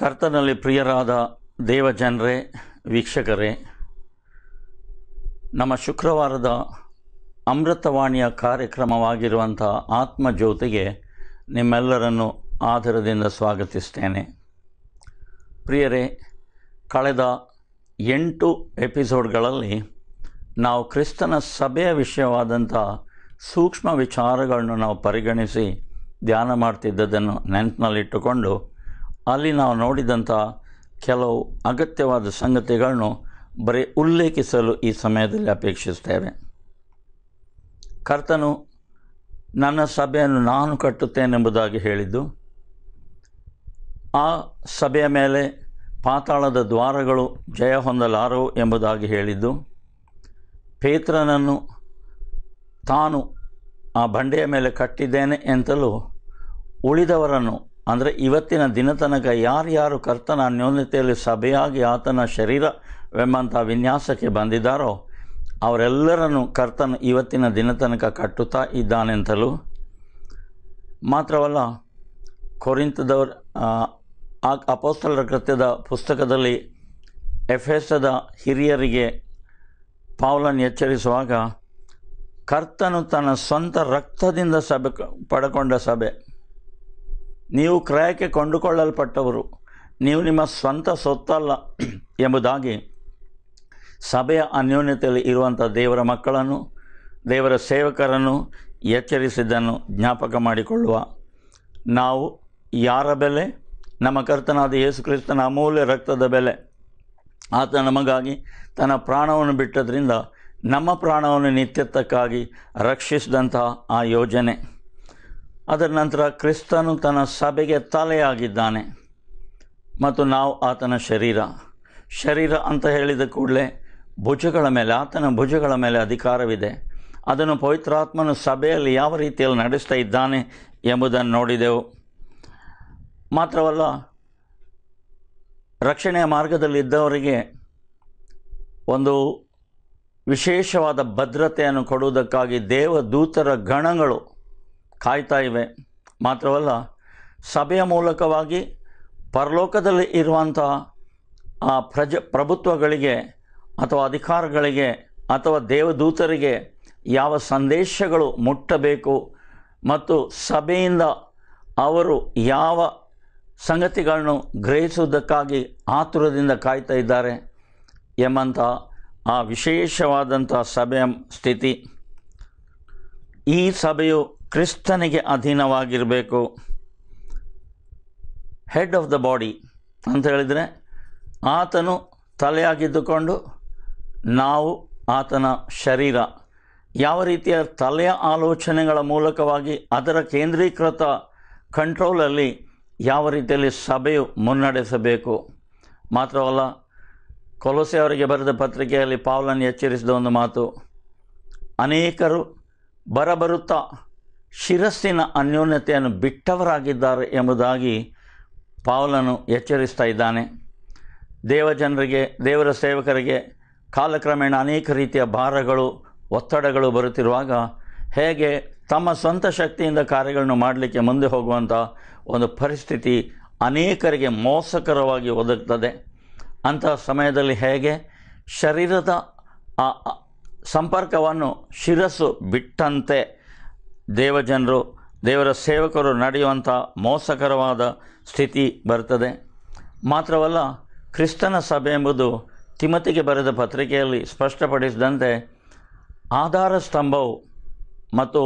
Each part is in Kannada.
ಕರ್ತನಲ್ಲಿ ಪ್ರಿಯರಾದ ದೇವಜನರೇ ವೀಕ್ಷಕರೇ ನಮ್ಮ ಶುಕ್ರವಾರದ ಅಮೃತವಾಣಿಯ ಕಾರ್ಯಕ್ರಮವಾಗಿರುವಂಥ ಆತ್ಮಜ್ಯೋತಿಗೆ ನಿಮ್ಮೆಲ್ಲರನ್ನು ಆಧಾರದಿಂದ ಸ್ವಾಗತಿಸ್ತೇನೆ ಪ್ರಿಯರೇ ಕಳೆದ ಎಂಟು ಎಪಿಸೋಡ್ಗಳಲ್ಲಿ ನಾವು ಕ್ರಿಸ್ತನ ಸಭೆಯ ವಿಷಯವಾದಂಥ ಸೂಕ್ಷ್ಮ ವಿಚಾರಗಳನ್ನು ನಾವು ಪರಿಗಣಿಸಿ ಧ್ಯಾನ ಮಾಡ್ತಿದ್ದದನ್ನು ನೆನಪಿನಲ್ಲಿಟ್ಟುಕೊಂಡು ಅಲ್ಲಿ ನಾವು ನೋಡಿದಂಥ ಕೆಲವು ಅಗತ್ಯವಾದ ಸಂಗತಿಗಳನ್ನು ಬರೀ ಉಲ್ಲೇಖಿಸಲು ಈ ಸಮಯದಲ್ಲಿ ಅಪೇಕ್ಷಿಸ್ತೇವೆ ಕರ್ತನು ನನ್ನ ಸಭೆಯನ್ನು ನಾನು ಕಟ್ಟುತ್ತೇನೆಂಬುದಾಗಿ ಹೇಳಿದ್ದು ಆ ಸಭೆಯ ಮೇಲೆ ಪಾತಾಳದ ದ್ವಾರಗಳು ಜಯ ಹೊಂದಲಾರವು ಎಂಬುದಾಗಿ ಹೇಳಿದ್ದು ಪೇತ್ರನನ್ನು ತಾನು ಆ ಬಂಡೆಯ ಮೇಲೆ ಕಟ್ಟಿದ್ದೇನೆ ಎಂತಲೂ ಉಳಿದವರನ್ನು ಅಂದರೆ ಇವತ್ತಿನ ದಿನ ತನಕ ಯಾರ್ಯಾರು ಕರ್ತನ ನ್ಯೂನತೆಯಲ್ಲಿ ಸಭೆಯಾಗಿ ಆತನ ಶರೀರವೆಂಬಂಥ ವಿನ್ಯಾಸಕ್ಕೆ ಬಂದಿದ್ದಾರೋ ಅವರೆಲ್ಲರನ್ನು ಕರ್ತನ ಇವತ್ತಿನ ದಿನ ತನಕ ಕಟ್ಟುತ್ತಾ ಇದ್ದಾನೆಂತಲೂ ಮಾತ್ರವಲ್ಲ ಕೊರಿಂತದವರು ಆ ಅಪೋಸ್ತಲರ ಕೃತ್ಯದ ಪುಸ್ತಕದಲ್ಲಿ ಎಫೆಸದ ಹಿರಿಯರಿಗೆ ಪಾವಲನ್ನು ಎಚ್ಚರಿಸುವಾಗ ಕರ್ತನು ತನ್ನ ಸ್ವಂತ ರಕ್ತದಿಂದ ಸಭೆ ಪಡ್ಕೊಂಡ ಸಭೆ ನೀವು ಕ್ರಯಕ್ಕೆ ಕೊಂಡುಕೊಳ್ಳಲ್ಪಟ್ಟವರು ನೀವು ನಿಮ್ಮ ಸ್ವಂತ ಸೊತ್ತಲ್ಲ ಎಂಬುದಾಗಿ ಸಭೆಯ ಅನ್ಯೋನ್ಯತೆಯಲ್ಲಿ ಇರುವಂಥ ದೇವರ ಮಕ್ಕಳನ್ನು ದೇವರ ಸೇವಕರನ್ನು ಎಚ್ಚರಿಸಿದ್ದನ್ನು ಜ್ಞಾಪಕ ಮಾಡಿಕೊಳ್ಳುವ ನಾವು ಯಾರ ಬೆಲೆ ನಮ್ಮ ಕರ್ತನಾದ ಯೇಸು ಕ್ರಿಸ್ತನ ಅಮೂಲ್ಯ ರಕ್ತದ ಬೆಲೆ ಆತ ನಮಗಾಗಿ ತನ್ನ ಪ್ರಾಣವನ್ನು ಬಿಟ್ಟದ್ರಿಂದ ನಮ್ಮ ಪ್ರಾಣವನ್ನು ನಿತ್ಯತ್ವಕ್ಕಾಗಿ ರಕ್ಷಿಸಿದಂತಹ ಆ ಯೋಜನೆ ಅದರ ನಂತರ ಕ್ರಿಸ್ತನು ತನ್ನ ಸಭೆಗೆ ತಲೆಯಾಗಿದ್ದಾನೆ ಮತ್ತು ನಾವು ಆತನ ಶರೀರ ಶರೀರ ಅಂತ ಹೇಳಿದ ಕೂಡಲೇ ಭುಜಗಳ ಮೇಲೆ ಆತನ ಭುಜಗಳ ಮೇಲೆ ಅಧಿಕಾರವಿದೆ ಅದನ್ನು ಪವಿತ್ರಾತ್ಮನು ಸಭೆಯಲ್ಲಿ ಯಾವ ರೀತಿಯಲ್ಲಿ ನಡೆಸ್ತಾ ಇದ್ದಾನೆ ಎಂಬುದನ್ನು ನೋಡಿದೆವು ಮಾತ್ರವಲ್ಲ ರಕ್ಷಣೆಯ ಮಾರ್ಗದಲ್ಲಿದ್ದವರಿಗೆ ಒಂದು ವಿಶೇಷವಾದ ಭದ್ರತೆಯನ್ನು ಕೊಡುವುದಕ್ಕಾಗಿ ದೇವದೂತರ ಗಣಗಳು ಕಾಯ್ತಾ ಇವೆ ಮಾತ್ರವಲ್ಲ ಸಭೆಯ ಮೂಲಕವಾಗಿ ಪರಲೋಕದಲ್ಲಿ ಇರುವಂಥ ಆ ಪ್ರಜ ಪ್ರಭುತ್ವಗಳಿಗೆ ಅಥವಾ ಅಧಿಕಾರಗಳಿಗೆ ಅಥವಾ ದೇವದೂತರಿಗೆ ಯಾವ ಸಂದೇಶಗಳು ಮುಟ್ಟಬೇಕು ಮತ್ತು ಸಭೆಯಿಂದ ಅವರು ಯಾವ ಸಂಗತಿಗಳನ್ನು ಗ್ರಹಿಸುವುದಕ್ಕಾಗಿ ಆತುರದಿಂದ ಕಾಯ್ತಾ ಇದ್ದಾರೆ ಎಂಬಂಥ ಆ ವಿಶೇಷವಾದಂಥ ಸಭೆಯ ಸ್ಥಿತಿ ಈ ಸಭೆಯು ಕ್ರಿಸ್ತನಿಗೆ ಅಧೀನವಾಗಿರಬೇಕು ಹೆಡ್ ಆಫ್ ದ ಬಾಡಿ ಅಂತ ಹೇಳಿದರೆ ಆತನು ತಲೆಯಾಗಿದ್ದುಕೊಂಡು ನಾವು ಆತನ ಶರೀರ ಯಾವ ರೀತಿಯ ತಲೆಯ ಆಲೋಚನೆಗಳ ಮೂಲಕವಾಗಿ ಅದರ ಕೇಂದ್ರೀಕೃತ ಕಂಟ್ರೋಲಲ್ಲಿ ಯಾವ ರೀತಿಯಲ್ಲಿ ಸಭೆಯು ಮುನ್ನಡೆಸಬೇಕು ಮಾತ್ರವಲ್ಲ ಕೊಲೊಸೆ ಅವರಿಗೆ ಬರೆದ ಪತ್ರಿಕೆಯಲ್ಲಿ ಪಾವಲನ್ನು ಎಚ್ಚರಿಸಿದ ಒಂದು ಮಾತು ಅನೇಕರು ಬರಬರುತ್ತಾ ಶಿರಸ್ಸಿನ ಅನ್ಯೋನ್ಯತೆಯನ್ನು ಬಿಟ್ಟವರಾಗಿದ್ದಾರೆ ಎಂಬುದಾಗಿ ಪಾವಲನು ಎಚ್ಚರಿಸ್ತಾ ಇದ್ದಾನೆ ದೇವಜನರಿಗೆ ದೇವರ ಸೇವಕರಿಗೆ ಕಾಲಕ್ರಮೇಣ ಅನೇಕ ರೀತಿಯ ಭಾರಗಳು ಒತ್ತಡಗಳು ಬರುತ್ತಿರುವಾಗ ಹೇಗೆ ತಮ್ಮ ಸ್ವಂತ ಶಕ್ತಿಯಿಂದ ಕಾರ್ಯಗಳನ್ನು ಮಾಡಲಿಕ್ಕೆ ಮುಂದೆ ಹೋಗುವಂಥ ಒಂದು ಪರಿಸ್ಥಿತಿ ಅನೇಕರಿಗೆ ಮೋಸಕರವಾಗಿ ಒದಗ್ತದೆ ಅಂತಹ ಸಮಯದಲ್ಲಿ ಹೇಗೆ ಶರೀರದ ಆ ಸಂಪರ್ಕವನ್ನು ಶಿರಸ್ಸು ಬಿಟ್ಟಂತೆ ದೇವಜನರು ದೇವರ ಸೇವಕರು ನಡೆಯುವಂಥ ಮೋಸಕರವಾದ ಸ್ಥಿತಿ ಬರ್ತದೆ ಮಾತ್ರವಲ್ಲ ಕ್ರಿಸ್ತನ ಸಭೆ ಎಂಬುದು ತಿಮತಿಗೆ ಬರೆದ ಪತ್ರಿಕೆಯಲ್ಲಿ ಸ್ಪಷ್ಟಪಡಿಸಿದಂತೆ ಆಧಾರ ಸ್ತಂಭವು ಮತ್ತು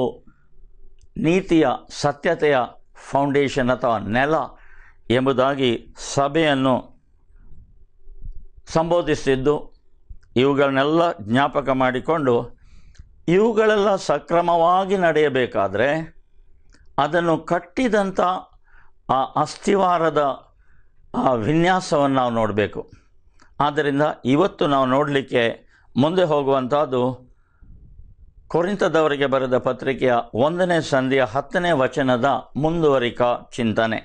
ನೀತಿಯ ಸತ್ಯತೆಯ ಫೌಂಡೇಶನ್ ಅಥವಾ ನೆಲ ಎಂಬುದಾಗಿ ಸಭೆಯನ್ನು ಸಂಬೋಧಿಸಿದ್ದು ಇವುಗಳನ್ನೆಲ್ಲ ಜ್ಞಾಪಕ ಮಾಡಿಕೊಂಡು ಇವುಗಳೆಲ್ಲ ಸಕ್ರಮವಾಗಿ ನಡೆಯಬೇಕಾದರೆ ಅದನ್ನು ಕಟ್ಟಿದಂಥ ಆ ಅಸ್ಥಿವಾರದ ಆ ವಿನ್ಯಾಸವನ್ನು ನಾವು ನೋಡಬೇಕು ಆದ್ದರಿಂದ ಇವತ್ತು ನಾವು ನೋಡಲಿಕ್ಕೆ ಮುಂದೆ ಹೋಗುವಂಥದ್ದು ಕೊರಿಂತದವರಿಗೆ ಬರೆದ ಪತ್ರಿಕೆಯ ಒಂದನೇ ಸಂಧಿಯ ಹತ್ತನೇ ವಚನದ ಮುಂದುವರಿಕ ಚಿಂತನೆ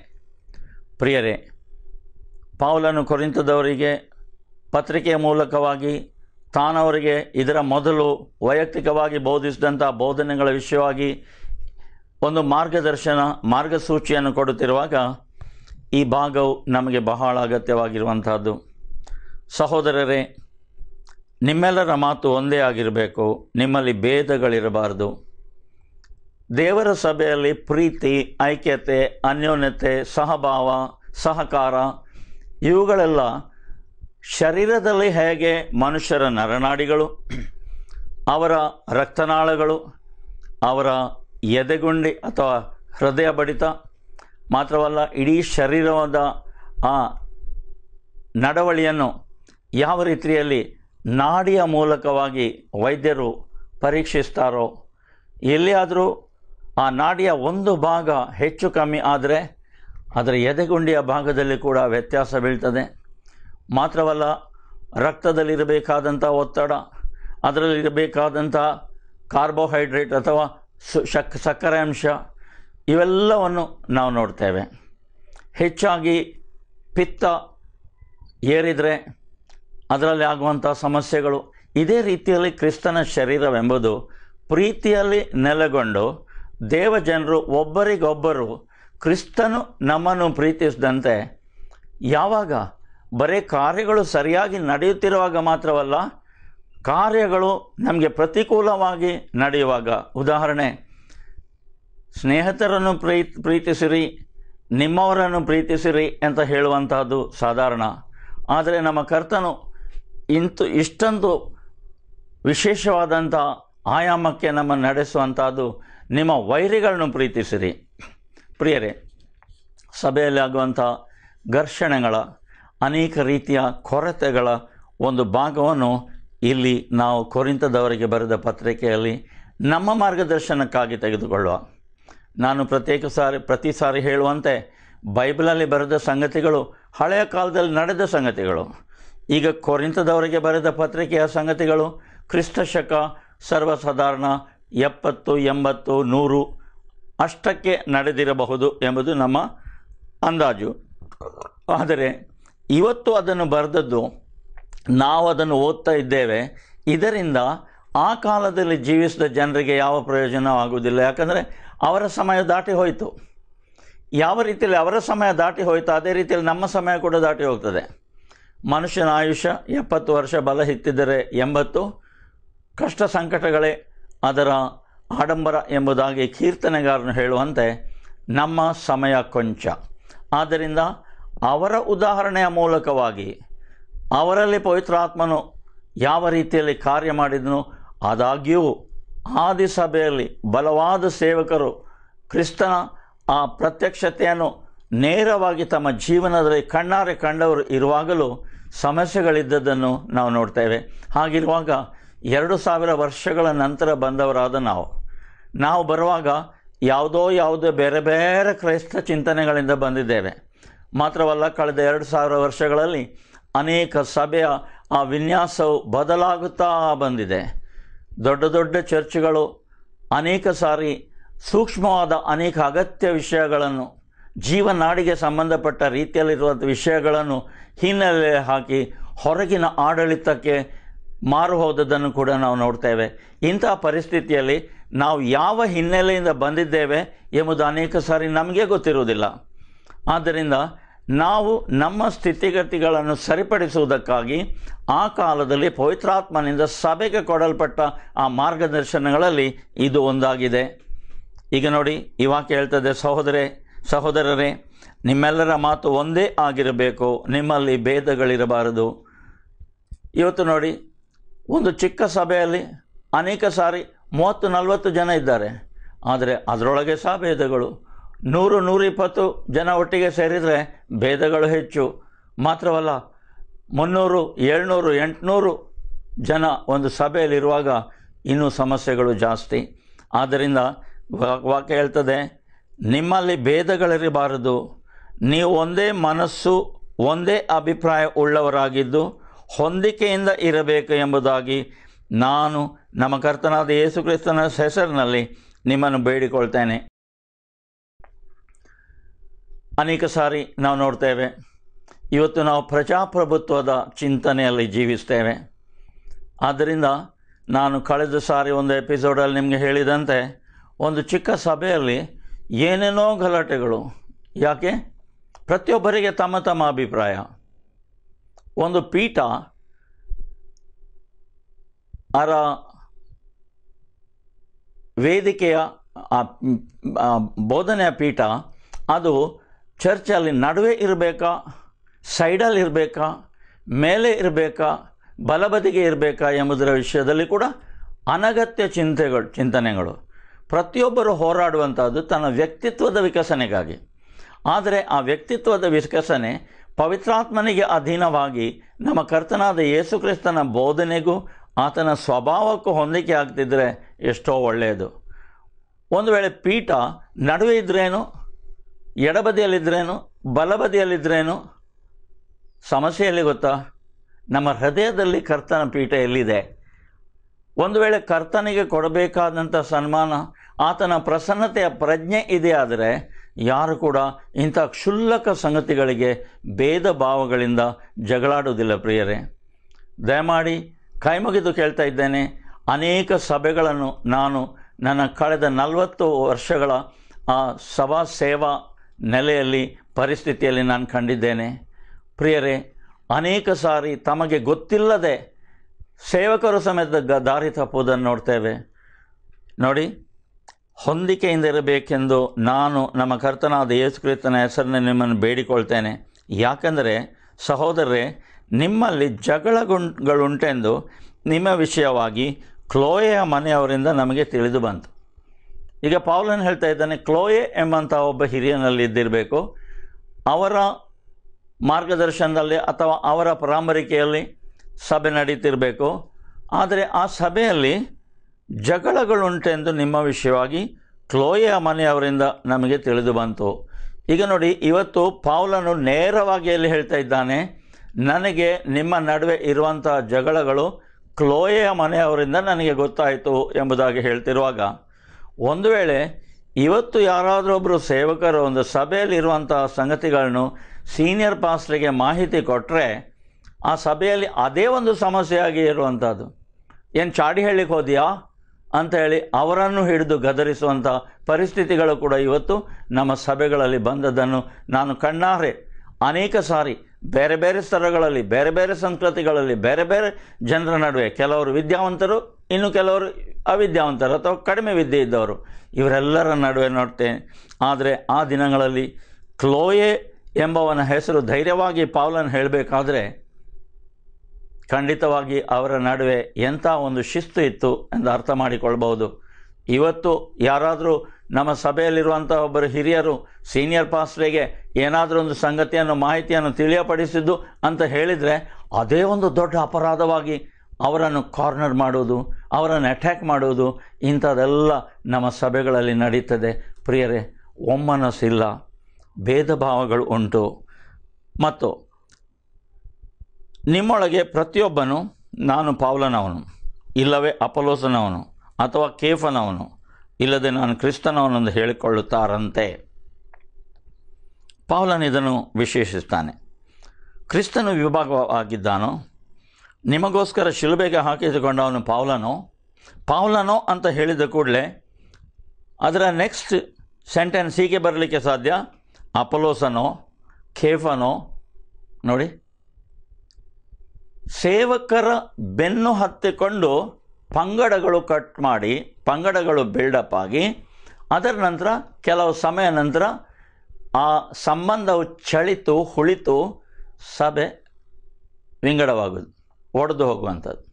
ಪ್ರಿಯರೇ ಪಾವಲನ್ನು ಕೊರಿಂತದವರಿಗೆ ಪತ್ರಿಕೆಯ ಮೂಲಕವಾಗಿ ತಾನವರಿಗೆ ಇದರ ಮೊದಲು ವೈಯಕ್ತಿಕವಾಗಿ ಬೋಧಿಸಿದಂಥ ಬೋಧನೆಗಳ ವಿಷಯವಾಗಿ ಒಂದು ಮಾರ್ಗದರ್ಶನ ಮಾರ್ಗಸೂಚಿಯನ್ನು ಕೊಡುತ್ತಿರುವಾಗ ಈ ಭಾಗವು ನಮಗೆ ಬಹಳ ಅಗತ್ಯವಾಗಿರುವಂಥದ್ದು ಸಹೋದರರೇ ನಿಮ್ಮೆಲ್ಲರ ಮಾತು ಒಂದೇ ಆಗಿರಬೇಕು ನಿಮ್ಮಲ್ಲಿ ಭೇದಗಳಿರಬಾರ್ದು ದೇವರ ಸಭೆಯಲ್ಲಿ ಪ್ರೀತಿ ಐಕ್ಯತೆ ಅನ್ಯೋನ್ಯತೆ ಸಹಭಾವ ಸಹಕಾರ ಇವುಗಳೆಲ್ಲ ಶರೀರದಲ್ಲಿ ಹೇಗೆ ಮನುಷ್ಯರ ನರನಾಡಿಗಳು ಅವರ ರಕ್ತನಾಳಗಳು ಅವರ ಎದೆಗುಂಡಿ ಅಥವಾ ಹೃದಯ ಬಡಿತ ಮಾತ್ರವಲ್ಲ ಇಡೀ ಶರೀರದ ಆ ನಡವಳಿಯನ್ನು ಯಾವ ರೀತಿಯಲ್ಲಿ ನಾಡಿಯ ಮೂಲಕವಾಗಿ ವೈದ್ಯರು ಪರೀಕ್ಷಿಸ್ತಾರೋ ಎಲ್ಲಿಯಾದರೂ ಆ ನಾಡಿಯ ಒಂದು ಭಾಗ ಹೆಚ್ಚು ಕಮ್ಮಿ ಆದರೆ ಅದರ ಎದೆಗುಂಡಿಯ ಭಾಗದಲ್ಲಿ ಕೂಡ ವ್ಯತ್ಯಾಸ ಬೀಳ್ತದೆ ಮಾತ್ರವಲ್ಲ ರಕ್ತದಲ್ಲಿರಬೇಕಾದಂಥ ಒತ್ತಡ ಅದರಲ್ಲಿರಬೇಕಾದಂಥ ಕಾರ್ಬೋಹೈಡ್ರೇಟ್ ಅಥವಾ ಸು ಶಕ್ ಸಕ್ಕರೆ ಅಂಶ ಇವೆಲ್ಲವನ್ನು ನಾವು ನೋಡ್ತೇವೆ ಹೆಚ್ಚಾಗಿ ಪಿತ್ತ ಏರಿದರೆ ಅದರಲ್ಲಿ ಆಗುವಂಥ ಸಮಸ್ಯೆಗಳು ಇದೇ ರೀತಿಯಲ್ಲಿ ಕ್ರಿಸ್ತನ ಶರೀರವೆಂಬುದು ಪ್ರೀತಿಯಲ್ಲಿ ನೆಲೆಗೊಂಡು ದೇವಜನರು ಒಬ್ಬರಿಗೊಬ್ಬರು ಕ್ರಿಸ್ತನು ನಮ್ಮನ್ನು ಪ್ರೀತಿಸಿದಂತೆ ಯಾವಾಗ ಬರೀ ಕಾರ್ಯಗಳು ಸರಿಯಾಗಿ ನಡೆಯುತ್ತಿರುವಾಗ ಮಾತ್ರವಲ್ಲ ಕಾರ್ಯಗಳು ನಮಗೆ ಪ್ರತಿಕೂಲವಾಗಿ ನಡೆಯುವಾಗ ಉದಾಹರಣೆ ಸ್ನೇಹಿತರನ್ನು ಪ್ರೀತಿಸಿರಿ ನಿಮ್ಮವರನ್ನು ಪ್ರೀತಿಸಿರಿ ಅಂತ ಹೇಳುವಂತಹದ್ದು ಸಾಧಾರಣ ಆದರೆ ನಮ್ಮ ಕರ್ತನು ಇಂತು ಇಷ್ಟೊಂದು ವಿಶೇಷವಾದಂಥ ಆಯಾಮಕ್ಕೆ ನಮ್ಮ ನಡೆಸುವಂಥದ್ದು ನಿಮ್ಮ ವೈರಿಗಳನ್ನು ಪ್ರೀತಿಸಿರಿ ಪ್ರಿಯರೇ ಸಭೆಯಲ್ಲಿ ಆಗುವಂಥ ಘರ್ಷಣೆಗಳ ಅನೇಕ ರೀತಿಯ ಕೊರತೆಗಳ ಒಂದು ಭಾಗವನ್ನು ಇಲ್ಲಿ ನಾವು ಕೊರಿಂತದವರಿಗೆ ಬರೆದ ಪತ್ರಿಕೆಯಲ್ಲಿ ನಮ್ಮ ಮಾರ್ಗದರ್ಶನಕ್ಕಾಗಿ ತೆಗೆದುಕೊಳ್ಳುವ ನಾನು ಪ್ರತ್ಯೇಕ ಸಾರಿ ಪ್ರತಿ ಸಾರಿ ಹೇಳುವಂತೆ ಬೈಬಲಲ್ಲಿ ಬರೆದ ಸಂಗತಿಗಳು ಹಳೆಯ ಕಾಲದಲ್ಲಿ ನಡೆದ ಸಂಗತಿಗಳು ಈಗ ಕೊರಿಂತದವರಿಗೆ ಬರೆದ ಪತ್ರಿಕೆಯ ಸಂಗತಿಗಳು ಕ್ರಿಸ್ತಶಕ ಸರ್ವಸಾಧಾರಣ ಎಪ್ಪತ್ತು ಎಂಬತ್ತು ನೂರು ಅಷ್ಟಕ್ಕೆ ನಡೆದಿರಬಹುದು ಎಂಬುದು ನಮ್ಮ ಅಂದಾಜು ಆದರೆ ಇವತ್ತು ಅದನ್ನು ಬರೆದದ್ದು ನಾವು ಅದನ್ನು ಓದ್ತಾ ಇದ್ದೇವೆ ಇದರಿಂದ ಆ ಕಾಲದಲ್ಲಿ ಜೀವಿಸಿದ ಜನರಿಗೆ ಯಾವ ಪ್ರಯೋಜನ ಆಗುವುದಿಲ್ಲ ಯಾಕಂದರೆ ಅವರ ಸಮಯ ದಾಟಿ ಹೋಯಿತು ಯಾವ ರೀತಿಯಲ್ಲಿ ಅವರ ಸಮಯ ದಾಟಿ ಹೋಯಿತು ಅದೇ ರೀತಿಯಲ್ಲಿ ನಮ್ಮ ಸಮಯ ಕೂಡ ದಾಟಿ ಹೋಗ್ತದೆ ಮನುಷ್ಯನ ಆಯುಷ್ಯ ಎಪ್ಪತ್ತು ವರ್ಷ ಬಲ ಹಿತ್ತಿದರೆ ಎಂಬತ್ತು ಕಷ್ಟ ಸಂಕಟಗಳೇ ಅದರ ಆಡಂಬರ ಎಂಬುದಾಗಿ ಕೀರ್ತನೆಗಾರನು ಹೇಳುವಂತೆ ನಮ್ಮ ಸಮಯ ಕೊಂಚ ಆದ್ದರಿಂದ ಅವರ ಉದಾಹರಣೆಯ ಮೂಲಕವಾಗಿ ಅವರಲ್ಲಿ ಪವಿತ್ರಾತ್ಮನು ಯಾವ ರೀತಿಯಲ್ಲಿ ಕಾರ್ಯ ಮಾಡಿದನು ಆದಾಗ್ಯೂ ಆದಿಸಭೆಯಲ್ಲಿ ಬಲವಾದ ಸೇವಕರು ಕ್ರಿಸ್ತನ ಆ ಪ್ರತ್ಯಕ್ಷತೆಯನ್ನು ನೇರವಾಗಿ ತಮ್ಮ ಜೀವನದಲ್ಲಿ ಕಣ್ಣಾರೆ ಕಂಡವರು ಇರುವಾಗಲೂ ಸಮಸ್ಯೆಗಳಿದ್ದದನ್ನು ನಾವು ನೋಡ್ತೇವೆ ಹಾಗಿರುವಾಗ ಎರಡು ಸಾವಿರ ವರ್ಷಗಳ ನಂತರ ಬಂದವರಾದ ನಾವು ನಾವು ಬರುವಾಗ ಯಾವುದೋ ಯಾವುದೋ ಬೇರೆ ಬೇರೆ ಕ್ರೈಸ್ತ ಚಿಂತನೆಗಳಿಂದ ಬಂದಿದ್ದೇವೆ ಮಾತ್ರವಲ್ಲ ಕಳೆದ ಎರಡು ಸಾವಿರ ವರ್ಷಗಳಲ್ಲಿ ಅನೇಕ ಸಭೆಯ ಆ ವಿನ್ಯಾಸವು ಬದಲಾಗುತ್ತಾ ಬಂದಿದೆ ದೊಡ್ಡ ದೊಡ್ಡ ಚರ್ಚ್ಗಳು ಅನೇಕ ಸಾರಿ ಸೂಕ್ಷ್ಮವಾದ ಅನೇಕ ಅಗತ್ಯ ವಿಷಯಗಳನ್ನು ಜೀವನಾಡಿಗೆ ಸಂಬಂಧಪಟ್ಟ ರೀತಿಯಲ್ಲಿರುವಂಥ ವಿಷಯಗಳನ್ನು ಹಿನ್ನೆಲೆ ಹಾಕಿ ಹೊರಗಿನ ಆಡಳಿತಕ್ಕೆ ಮಾರು ಹೋದದ್ದನ್ನು ಕೂಡ ನಾವು ನೋಡ್ತೇವೆ ಇಂತಹ ಪರಿಸ್ಥಿತಿಯಲ್ಲಿ ನಾವು ಯಾವ ಹಿನ್ನೆಲೆಯಿಂದ ಬಂದಿದ್ದೇವೆ ಎಂಬುದು ಅನೇಕ ಸಾರಿ ನಮಗೆ ಗೊತ್ತಿರುವುದಿಲ್ಲ ಆದ್ದರಿಂದ ನಾವು ನಮ್ಮ ಸ್ಥಿತಿಗತಿಗಳನ್ನು ಸರಿಪಡಿಸುವುದಕ್ಕಾಗಿ ಆ ಕಾಲದಲ್ಲಿ ಪವಿತ್ರಾತ್ಮನಿಂದ ಸಭೆಗೆ ಕೊಡಲ್ಪಟ್ಟ ಆ ಮಾರ್ಗದರ್ಶನಗಳಲ್ಲಿ ಇದು ಒಂದಾಗಿದೆ ಈಗ ನೋಡಿ ಇವಾಗ ಹೇಳ್ತದೆ ಸಹೋದರೆ ಸಹೋದರರೇ ನಿಮ್ಮೆಲ್ಲರ ಮಾತು ಒಂದೇ ಆಗಿರಬೇಕು ನಿಮ್ಮಲ್ಲಿ ಭೇದಗಳಿರಬಾರದು ಇವತ್ತು ನೋಡಿ ಒಂದು ಚಿಕ್ಕ ಸಭೆಯಲ್ಲಿ ಅನೇಕ ಸಾರಿ ಮೂವತ್ತು ನಲವತ್ತು ಜನ ಇದ್ದಾರೆ ಆದರೆ ಅದರೊಳಗೆ ಸಹ ಭೇದಗಳು ನೂರು ನೂರ ಇಪ್ಪತ್ತು ಜನ ಒಟ್ಟಿಗೆ ಸೇರಿದರೆ ಭೇದಗಳು ಹೆಚ್ಚು ಮಾತ್ರವಲ್ಲ ಮುನ್ನೂರು ಏಳ್ನೂರು ಎಂಟುನೂರು ಜನ ಒಂದು ಸಭೆಯಲ್ಲಿರುವಾಗ ಇನ್ನೂ ಸಮಸ್ಯೆಗಳು ಜಾಸ್ತಿ ಆದ್ದರಿಂದ ವಾಕ್ಯ ಹೇಳ್ತದೆ ನಿಮ್ಮಲ್ಲಿ ಭೇದಗಳಿರಬಾರದು ನೀವು ಒಂದೇ ಮನಸ್ಸು ಒಂದೇ ಅಭಿಪ್ರಾಯ ಉಳ್ಳವರಾಗಿದ್ದು ಹೊಂದಿಕೆಯಿಂದ ಇರಬೇಕು ಎಂಬುದಾಗಿ ನಾನು ನಮ್ಮ ಕರ್ತನಾದ ಯೇಸುಕ್ರಿಸ್ತನ ಹೆಸರಿನಲ್ಲಿ ನಿಮ್ಮನ್ನು ಬೇಡಿಕೊಳ್ತೇನೆ ಅನೇಕ ಸಾರಿ ನಾವು ನೋಡ್ತೇವೆ ಇವತ್ತು ನಾವು ಪ್ರಜಾಪ್ರಭುತ್ವದ ಚಿಂತನೆಯಲ್ಲಿ ಜೀವಿಸ್ತೇವೆ ಆದ್ದರಿಂದ ನಾನು ಕಳೆದ ಸಾರಿ ಒಂದು ಎಪಿಸೋಡಲ್ಲಿ ನಿಮಗೆ ಹೇಳಿದಂತೆ ಒಂದು ಚಿಕ್ಕ ಸಭೆಯಲ್ಲಿ ಏನೇನೋ ಗಲಾಟೆಗಳು ಯಾಕೆ ಪ್ರತಿಯೊಬ್ಬರಿಗೆ ತಮ್ಮ ತಮ್ಮ ಅಭಿಪ್ರಾಯ ಒಂದು ಪೀಠ ಅರ ವೇದಿಕೆಯ ಬೋಧನೆಯ ಪೀಠ ಅದು ಚರ್ಚಲ್ಲಿ ನಡುವೆ ಇರಬೇಕಾ ಸೈಡಲ್ಲಿ ಇರಬೇಕಾ ಮೇಲೆ ಇರಬೇಕಾ ಬಲಬದಿಗೆ ಇರಬೇಕಾ ಎಂಬುದರ ವಿಷಯದಲ್ಲಿ ಕೂಡ ಅನಗತ್ಯ ಚಿಂತೆಗಳು ಚಿಂತನೆಗಳು ಪ್ರತಿಯೊಬ್ಬರು ಹೋರಾಡುವಂಥದ್ದು ತನ್ನ ವ್ಯಕ್ತಿತ್ವದ ವಿಕಸನೆಗಾಗಿ ಆದರೆ ಆ ವ್ಯಕ್ತಿತ್ವದ ವಿಕಸನೆ ಪವಿತ್ರಾತ್ಮನಿಗೆ ಅಧೀನವಾಗಿ ನಮ್ಮ ಕರ್ತನಾದ ಯೇಸುಕ್ರಿಸ್ತನ ಬೋಧನೆಗೂ ಆತನ ಸ್ವಭಾವಕ್ಕೂ ಹೊಂದಿಕೆ ಆಗ್ತಿದ್ರೆ ಎಷ್ಟೋ ಒಳ್ಳೆಯದು ಒಂದು ವೇಳೆ ಪೀಠ ನಡುವೆ ಇದ್ರೇನು ಎಡಬದಿಯಲ್ಲಿದ್ದರೇನು ಬಲಬದಿಯಲ್ಲಿದ್ದರೇನು ಎಲ್ಲಿ ಗೊತ್ತಾ ನಮ್ಮ ಹೃದಯದಲ್ಲಿ ಕರ್ತನ ಪೀಠ ಎಲ್ಲಿದೆ ಒಂದು ವೇಳೆ ಕರ್ತನಿಗೆ ಕೊಡಬೇಕಾದಂಥ ಸನ್ಮಾನ ಆತನ ಪ್ರಸನ್ನತೆಯ ಪ್ರಜ್ಞೆ ಇದೆಯಾದರೆ ಯಾರು ಕೂಡ ಇಂಥ ಕ್ಷುಲ್ಲಕ ಸಂಗತಿಗಳಿಗೆ ಭೇದ ಭಾವಗಳಿಂದ ಜಗಳಾಡುವುದಿಲ್ಲ ಪ್ರಿಯರೇ ದಯಮಾಡಿ ಕೈಮುಗಿದು ಕೇಳ್ತಾ ಇದ್ದೇನೆ ಅನೇಕ ಸಭೆಗಳನ್ನು ನಾನು ನನ್ನ ಕಳೆದ ನಲವತ್ತು ವರ್ಷಗಳ ಆ ಸಭಾ ಸೇವಾ ನೆಲೆಯಲ್ಲಿ ಪರಿಸ್ಥಿತಿಯಲ್ಲಿ ನಾನು ಕಂಡಿದ್ದೇನೆ ಪ್ರಿಯರೇ ಅನೇಕ ಸಾರಿ ತಮಗೆ ಗೊತ್ತಿಲ್ಲದೆ ಸೇವಕರು ಸಮೇತ ಗ ದಾರಿ ತಪ್ಪುವುದನ್ನು ನೋಡ್ತೇವೆ ನೋಡಿ ಹೊಂದಿಕೆಯಿಂದ ಇರಬೇಕೆಂದು ನಾನು ನಮ್ಮ ಕರ್ತನಾದ ಯೇಸುಕ್ರಿಸ್ತನ ಹೆಸರನ್ನು ನಿಮ್ಮನ್ನು ಬೇಡಿಕೊಳ್ತೇನೆ ಯಾಕೆಂದರೆ ಸಹೋದರರೇ ನಿಮ್ಮಲ್ಲಿ ಗುಂಗಳುಂಟೆಂದು ನಿಮ್ಮ ವಿಷಯವಾಗಿ ಕ್ಲೋಯೆಯ ಮನೆಯವರಿಂದ ನಮಗೆ ತಿಳಿದು ಬಂತು ಈಗ ಪಾವ್ಲನ್ ಹೇಳ್ತಾ ಇದ್ದಾನೆ ಕ್ಲೋಯೆ ಎಂಬಂಥ ಒಬ್ಬ ಹಿರಿಯನಲ್ಲಿ ಇದ್ದಿರಬೇಕು ಅವರ ಮಾರ್ಗದರ್ಶನದಲ್ಲಿ ಅಥವಾ ಅವರ ಪರಾಮರಿಕೆಯಲ್ಲಿ ಸಭೆ ನಡೀತಿರಬೇಕು ಆದರೆ ಆ ಸಭೆಯಲ್ಲಿ ಜಗಳಗಳುಂಟೆಂದು ನಿಮ್ಮ ವಿಷಯವಾಗಿ ಕ್ಲೋಯೆಯ ಮನೆಯವರಿಂದ ನಮಗೆ ತಿಳಿದು ಬಂತು ಈಗ ನೋಡಿ ಇವತ್ತು ಪಾವ್ಲನು ನೇರವಾಗಿ ಎಲ್ಲಿ ಹೇಳ್ತಾ ಇದ್ದಾನೆ ನನಗೆ ನಿಮ್ಮ ನಡುವೆ ಇರುವಂಥ ಜಗಳಗಳು ಕ್ಲೋಯೆಯ ಮನೆಯವರಿಂದ ನನಗೆ ಗೊತ್ತಾಯಿತು ಎಂಬುದಾಗಿ ಹೇಳ್ತಿರುವಾಗ ಒಂದು ವೇಳೆ ಇವತ್ತು ಯಾರಾದರೂ ಒಬ್ಬರು ಸೇವಕರು ಒಂದು ಸಭೆಯಲ್ಲಿರುವಂಥ ಸಂಗತಿಗಳನ್ನು ಸೀನಿಯರ್ ಪಾಸ್ಟ್ರಿಗೆ ಮಾಹಿತಿ ಕೊಟ್ಟರೆ ಆ ಸಭೆಯಲ್ಲಿ ಅದೇ ಒಂದು ಸಮಸ್ಯೆಯಾಗಿ ಇರುವಂಥದ್ದು ಏನು ಚಾಡಿ ಹೇಳಲಿಕ್ಕೆ ಹೋದ್ಯಾ ಅಂತ ಹೇಳಿ ಅವರನ್ನು ಹಿಡಿದು ಗದರಿಸುವಂಥ ಪರಿಸ್ಥಿತಿಗಳು ಕೂಡ ಇವತ್ತು ನಮ್ಮ ಸಭೆಗಳಲ್ಲಿ ಬಂದದ್ದನ್ನು ನಾನು ಕಣ್ಣಾರೆ ಅನೇಕ ಸಾರಿ ಬೇರೆ ಬೇರೆ ಸ್ಥಳಗಳಲ್ಲಿ ಬೇರೆ ಬೇರೆ ಸಂಸ್ಕೃತಿಗಳಲ್ಲಿ ಬೇರೆ ಬೇರೆ ಜನರ ನಡುವೆ ಕೆಲವರು ವಿದ್ಯಾವಂತರು ಇನ್ನು ಕೆಲವರು ಅವಿದ್ಯಾವಂತರು ಅಥವಾ ಕಡಿಮೆ ವಿದ್ಯೆ ಇದ್ದವರು ಇವರೆಲ್ಲರ ನಡುವೆ ನೋಡ್ತೇನೆ ಆದರೆ ಆ ದಿನಗಳಲ್ಲಿ ಕ್ಲೋಯೆ ಎಂಬವನ ಹೆಸರು ಧೈರ್ಯವಾಗಿ ಪಾವಲನ್ನು ಹೇಳಬೇಕಾದ್ರೆ ಖಂಡಿತವಾಗಿ ಅವರ ನಡುವೆ ಎಂಥ ಒಂದು ಶಿಸ್ತು ಇತ್ತು ಎಂದು ಅರ್ಥ ಮಾಡಿಕೊಳ್ಬಹುದು ಇವತ್ತು ಯಾರಾದರೂ ನಮ್ಮ ಸಭೆಯಲ್ಲಿರುವಂಥ ಒಬ್ಬರು ಹಿರಿಯರು ಸೀನಿಯರ್ ಪಾಸ್ಟ್ರಿಗೆ ಏನಾದರೂ ಒಂದು ಸಂಗತಿಯನ್ನು ಮಾಹಿತಿಯನ್ನು ತಿಳಿಯಪಡಿಸಿದ್ದು ಅಂತ ಹೇಳಿದರೆ ಅದೇ ಒಂದು ದೊಡ್ಡ ಅಪರಾಧವಾಗಿ ಅವರನ್ನು ಕಾರ್ನರ್ ಮಾಡೋದು ಅವರನ್ನು ಅಟ್ಯಾಕ್ ಮಾಡೋದು ಇಂಥದ್ದೆಲ್ಲ ನಮ್ಮ ಸಭೆಗಳಲ್ಲಿ ನಡೀತದೆ ಪ್ರಿಯರೇ ಒಮ್ಮನಸ್ಸಿಲ್ಲ ಭೇದ ಭಾವಗಳು ಉಂಟು ಮತ್ತು ನಿಮ್ಮೊಳಗೆ ಪ್ರತಿಯೊಬ್ಬನು ನಾನು ಪಾವ್ಲನವನು ಇಲ್ಲವೇ ಅಪಲೋಸನವನು ಅಥವಾ ಕೇಫನವನು ಇಲ್ಲದೆ ನಾನು ಎಂದು ಹೇಳಿಕೊಳ್ಳುತ್ತಾರಂತೆ ಇದನ್ನು ವಿಶೇಷಿಸ್ತಾನೆ ಕ್ರಿಸ್ತನು ವಿಭಾಗವಾಗಿದ್ದಾನೋ ನಿಮಗೋಸ್ಕರ ಶಿಲುಬೆಗೆ ಹಾಕಿಸಿಕೊಂಡವನು ಪಾವಲನೋ ಪಾವ್ಲನೋ ಅಂತ ಹೇಳಿದ ಕೂಡಲೇ ಅದರ ನೆಕ್ಸ್ಟ್ ಸೆಂಟೆನ್ಸ್ ಹೀಗೆ ಬರಲಿಕ್ಕೆ ಸಾಧ್ಯ ಅಪಲೋಸನೋ ಖೇಫನೋ ನೋಡಿ ಸೇವಕರ ಬೆನ್ನು ಹತ್ತಿಕೊಂಡು ಪಂಗಡಗಳು ಕಟ್ ಮಾಡಿ ಪಂಗಡಗಳು ಬಿಲ್ಡಪ್ ಆಗಿ ಅದರ ನಂತರ ಕೆಲವು ಸಮಯ ನಂತರ ಆ ಸಂಬಂಧವು ಚಳಿತು ಹುಳಿತು ಸಭೆ ವಿಂಗಡವಾಗುವುದು ಒಡೆದು ಹೋಗುವಂಥದ್ದು